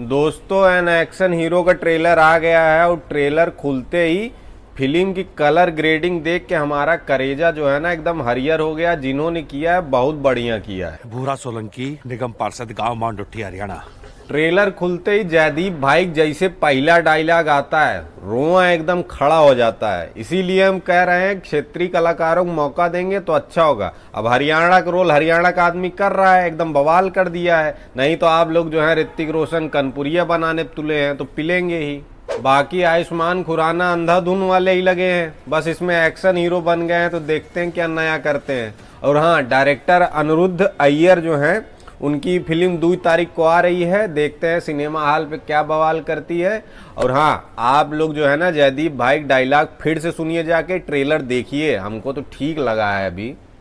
दोस्तों an action hero का trailer आ गया है और ट्रेलर खुलते ही फिल्म की कलर ग्रेडिंग देख के हमारा करेजा जो है ना एकदम हरियर हो गया जिन्होंने किया है बहुत बढ़िया किया है भूरा सोलंकी निगम पार्षद गांव मांडुठी हरियाणा ट्रेलर खुलते ही जयदीप भाई जैसे पहला डायलॉग आता है रोआ एकदम खड़ा हो जाता है इसीलिए हम कह रहे हैं क्षेत्रीय कलाकारों को मौका देंगे तो अच्छा होगा अब हरियाणा का रोल हरियाणा का आदमी कर रहा है एकदम बवाल कर दिया है नहीं तो आप लोग जो है ऋतिक रोशन कनपुरिया बनाने तुले हैं तो पिलेंगे ही बाकी आयुष्मान खुराना अंधाधुन वाले ही लगे हैं बस इसमें एक्शन हीरो बन गए हैं तो देखते हैं क्या नया करते हैं और हाँ डायरेक्टर अनिरुद्ध अय्यर जो हैं उनकी फिल्म दो तारीख को आ रही है देखते हैं सिनेमा हॉल पे क्या बवाल करती है और हाँ आप लोग जो है ना जयदीप भाई डायलॉग फिर से सुनिए जाके ट्रेलर देखिए हमको तो ठीक लगा है अभी